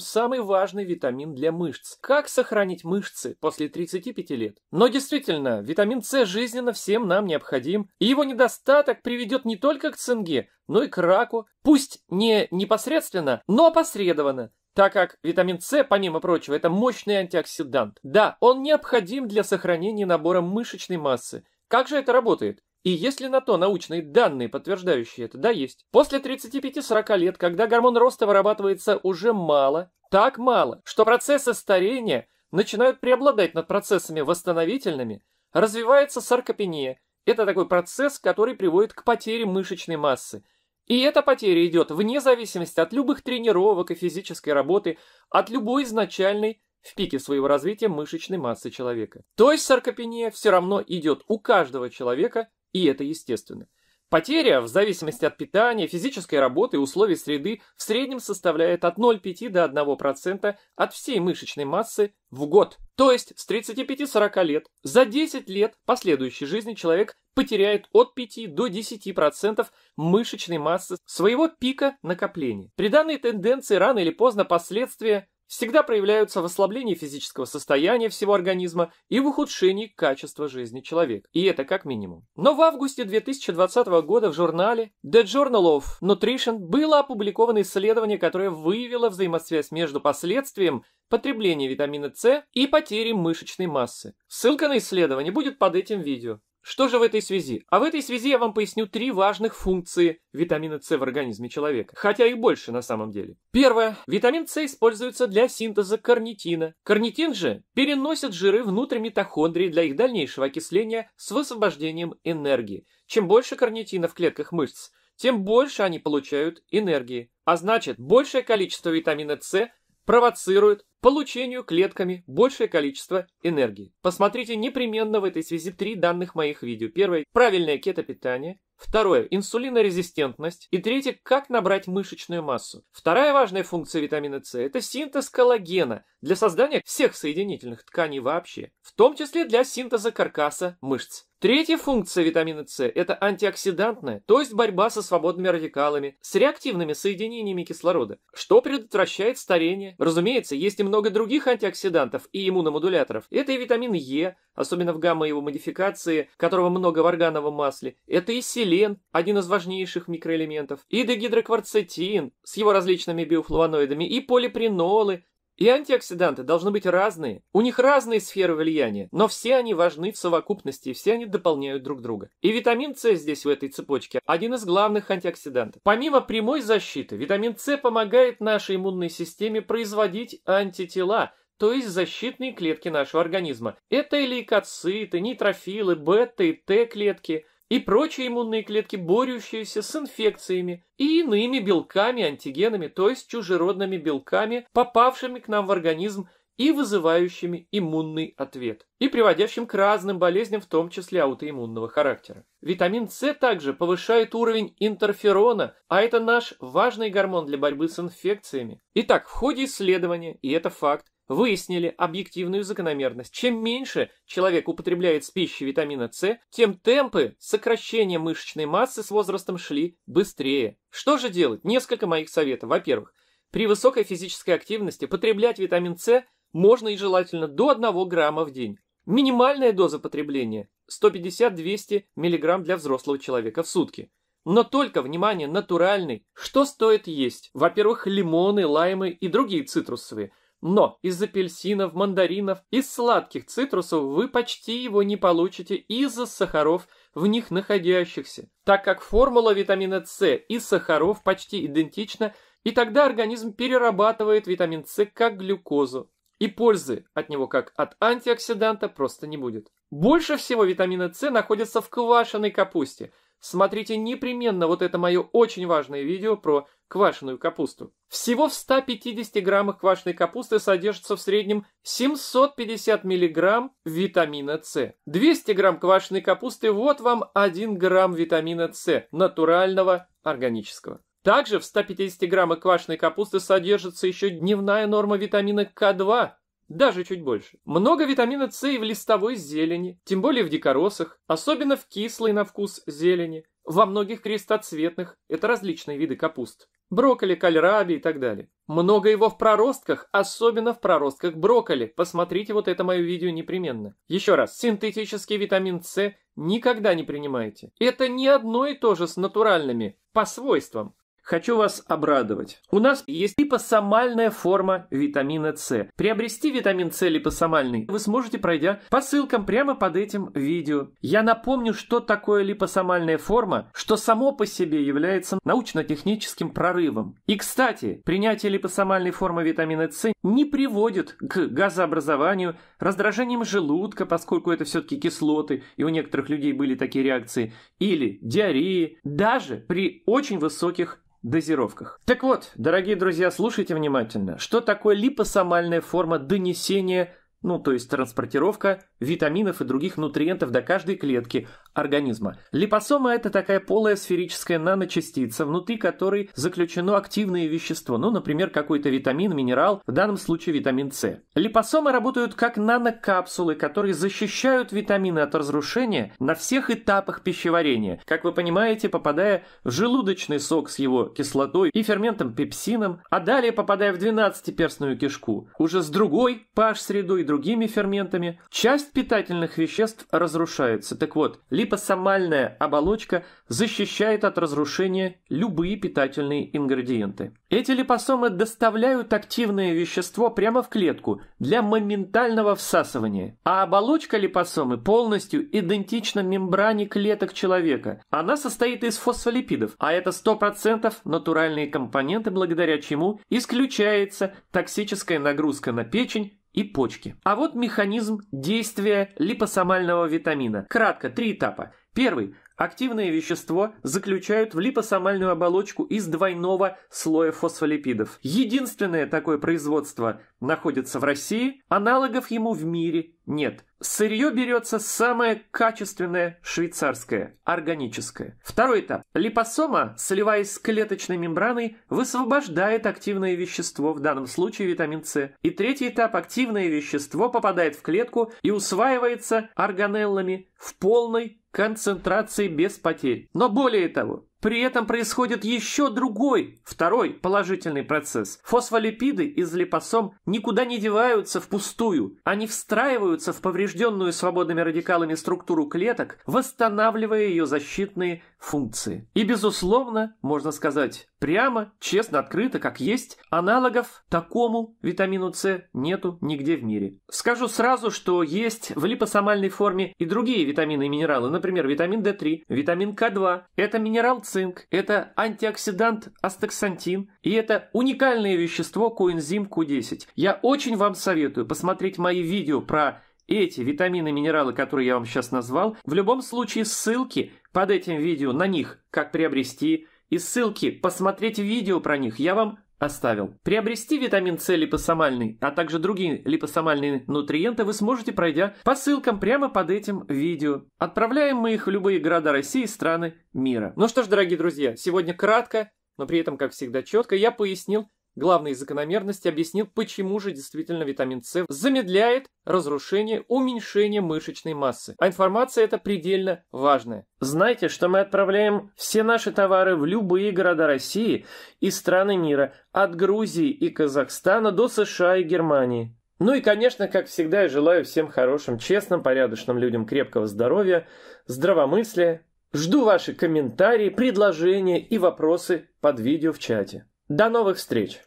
Самый важный витамин для мышц. Как сохранить мышцы после 35 лет? Но действительно, витамин С жизненно всем нам необходим, и его недостаток приведет не только к цинге, но и к раку, пусть не непосредственно, но опосредованно, так как витамин С, помимо прочего, это мощный антиоксидант. Да, он необходим для сохранения набора мышечной массы. Как же это работает? И если на то научные данные, подтверждающие это, да, есть. После 35-40 лет, когда гормон роста вырабатывается уже мало, так мало, что процессы старения начинают преобладать над процессами восстановительными, развивается саркопения. Это такой процесс, который приводит к потере мышечной массы. И эта потеря идет вне зависимости от любых тренировок и физической работы, от любой изначальной в пике своего развития мышечной массы человека. То есть саркопения все равно идет у каждого человека и это естественно. Потеря, в зависимости от питания, физической работы и условий среды, в среднем составляет от 0,5 до 1% от всей мышечной массы в год. То есть с 35-40 лет за 10 лет последующей жизни человек потеряет от 5 до 10% мышечной массы своего пика накопления. При данной тенденции рано или поздно последствия всегда проявляются в ослаблении физического состояния всего организма и в ухудшении качества жизни человека. И это как минимум. Но в августе 2020 года в журнале The Journal of Nutrition было опубликовано исследование, которое выявило взаимосвязь между последствием потребления витамина С и потерей мышечной массы. Ссылка на исследование будет под этим видео. Что же в этой связи? А в этой связи я вам поясню три важных функции витамина С в организме человека, хотя их больше на самом деле. Первое. Витамин С используется для синтеза карнитина. Карнитин же переносит жиры внутрь митохондрий для их дальнейшего окисления с высвобождением энергии. Чем больше карнитина в клетках мышц, тем больше они получают энергии. А значит, большее количество витамина С провоцирует получению клетками большее количество энергии. Посмотрите непременно в этой связи три данных моих видео. Первое – правильное кетопитание. Второе – инсулинорезистентность. И третье – как набрать мышечную массу. Вторая важная функция витамина С – это синтез коллагена для создания всех соединительных тканей вообще, в том числе для синтеза каркаса мышц. Третья функция витамина С – это антиоксидантная, то есть борьба со свободными радикалами, с реактивными соединениями кислорода, что предотвращает старение. Разумеется, есть и много много других антиоксидантов и иммуномодуляторов. Это и витамин Е, особенно в гамма его модификации, которого много в органовом масле. Это и селен, один из важнейших микроэлементов. И дегидрокварцетин с его различными биофлавоноидами, и полипринолы, и антиоксиданты должны быть разные. У них разные сферы влияния, но все они важны в совокупности, все они дополняют друг друга. И витамин С здесь в этой цепочке один из главных антиоксидантов. Помимо прямой защиты, витамин С помогает нашей иммунной системе производить антитела, то есть защитные клетки нашего организма. Это и лейкоциты, нейтрофилы, бета и Т-клетки – и прочие иммунные клетки, борющиеся с инфекциями и иными белками, антигенами, то есть чужеродными белками, попавшими к нам в организм и вызывающими иммунный ответ, и приводящим к разным болезням, в том числе аутоиммунного характера. Витамин С также повышает уровень интерферона, а это наш важный гормон для борьбы с инфекциями. Итак, в ходе исследования, и это факт, выяснили объективную закономерность. Чем меньше человек употребляет с пищей витамина С, тем темпы сокращения мышечной массы с возрастом шли быстрее. Что же делать? Несколько моих советов. Во-первых, при высокой физической активности потреблять витамин С можно и желательно до 1 грамма в день. Минимальная доза потребления 150-200 мг для взрослого человека в сутки. Но только, внимание, натуральный. Что стоит есть? Во-первых, лимоны, лаймы и другие цитрусовые – но из апельсинов, мандаринов, из сладких цитрусов вы почти его не получите из-за сахаров, в них находящихся, так как формула витамина С и сахаров почти идентична, и тогда организм перерабатывает витамин С как глюкозу. И пользы от него как от антиоксиданта просто не будет. Больше всего витамина С находится в квашеной капусте. Смотрите непременно вот это мое очень важное видео про квашеную капусту. Всего в 150 граммах квашеной капусты содержится в среднем 750 миллиграмм витамина С. 200 грамм квашеной капусты – вот вам 1 грамм витамина С, натурального, органического. Также в 150 граммах квашеной капусты содержится еще дневная норма витамина К2, даже чуть больше. Много витамина С и в листовой зелени, тем более в дикоросах, особенно в кислой на вкус зелени, во многих крестоцветных, это различные виды капуст. Брокколи, кальраби и так далее. Много его в проростках, особенно в проростках брокколи. Посмотрите вот это мое видео непременно. Еще раз, синтетический витамин С никогда не принимайте. Это не одно и то же с натуральными, по свойствам. Хочу вас обрадовать. У нас есть липосомальная форма витамина С. Приобрести витамин С липосомальный вы сможете, пройдя по ссылкам прямо под этим видео. Я напомню, что такое липосомальная форма, что само по себе является научно-техническим прорывом. И, кстати, принятие липосомальной формы витамина С не приводит к газообразованию, раздражением желудка, поскольку это все-таки кислоты, и у некоторых людей были такие реакции, или диареи, даже при очень высоких дозировках. Так вот, дорогие друзья, слушайте внимательно. Что такое липосомальная форма донесения ну то есть транспортировка витаминов и других нутриентов до каждой клетки организма. Липосома – это такая полая сферическая наночастица, внутри которой заключено активное вещество, ну, например, какой-то витамин, минерал, в данном случае витамин С. Липосомы работают как нанокапсулы, которые защищают витамины от разрушения на всех этапах пищеварения, как вы понимаете, попадая в желудочный сок с его кислотой и ферментом пепсином, а далее попадая в 12-перстную кишку, уже с другой pH-средой, другими ферментами, часть питательных веществ разрушается. Так вот, липосомальная оболочка защищает от разрушения любые питательные ингредиенты. Эти липосомы доставляют активное вещество прямо в клетку для моментального всасывания. А оболочка липосомы полностью идентична мембране клеток человека. Она состоит из фосфолипидов, а это 100% натуральные компоненты, благодаря чему исключается токсическая нагрузка на печень и почки. А вот механизм действия липосомального витамина. Кратко, три этапа. Первый. Активное вещество заключают в липосомальную оболочку из двойного слоя фосфолипидов. Единственное такое производство находится в России, аналогов ему в мире нет. Сырье берется самое качественное швейцарское, органическое. Второй этап. Липосома, сливаясь с клеточной мембраной, высвобождает активное вещество, в данном случае витамин С. И третий этап. Активное вещество попадает в клетку и усваивается органеллами в полной концентрации без потерь. Но более того, при этом происходит еще другой, второй положительный процесс. Фосфолипиды из липосом никуда не деваются впустую. Они встраиваются в поврежденную свободными радикалами структуру клеток, восстанавливая ее защитные функции. И, безусловно, можно сказать прямо, честно, открыто, как есть, аналогов такому витамину С нету нигде в мире. Скажу сразу, что есть в липосомальной форме и другие витамины и минералы, например, витамин D3, витамин К2. Это минерал цинк, это антиоксидант астаксантин, и это уникальное вещество коэнзим Q10. Я очень вам советую посмотреть мои видео про эти витамины и минералы, которые я вам сейчас назвал, в любом случае ссылки под этим видео на них, как приобрести, и ссылки посмотреть видео про них я вам оставил. Приобрести витамин С липосомальный, а также другие липосомальные нутриенты вы сможете, пройдя по ссылкам прямо под этим видео. Отправляем мы их в любые города России и страны мира. Ну что ж, дорогие друзья, сегодня кратко, но при этом, как всегда, четко я пояснил Главная закономерность объяснил, почему же действительно витамин С замедляет разрушение, уменьшение мышечной массы. А информация эта предельно важная. Знайте, что мы отправляем все наши товары в любые города России и страны мира, от Грузии и Казахстана до США и Германии. Ну и, конечно, как всегда, я желаю всем хорошим, честным, порядочным людям крепкого здоровья, здравомыслия. Жду ваши комментарии, предложения и вопросы под видео в чате. До новых встреч!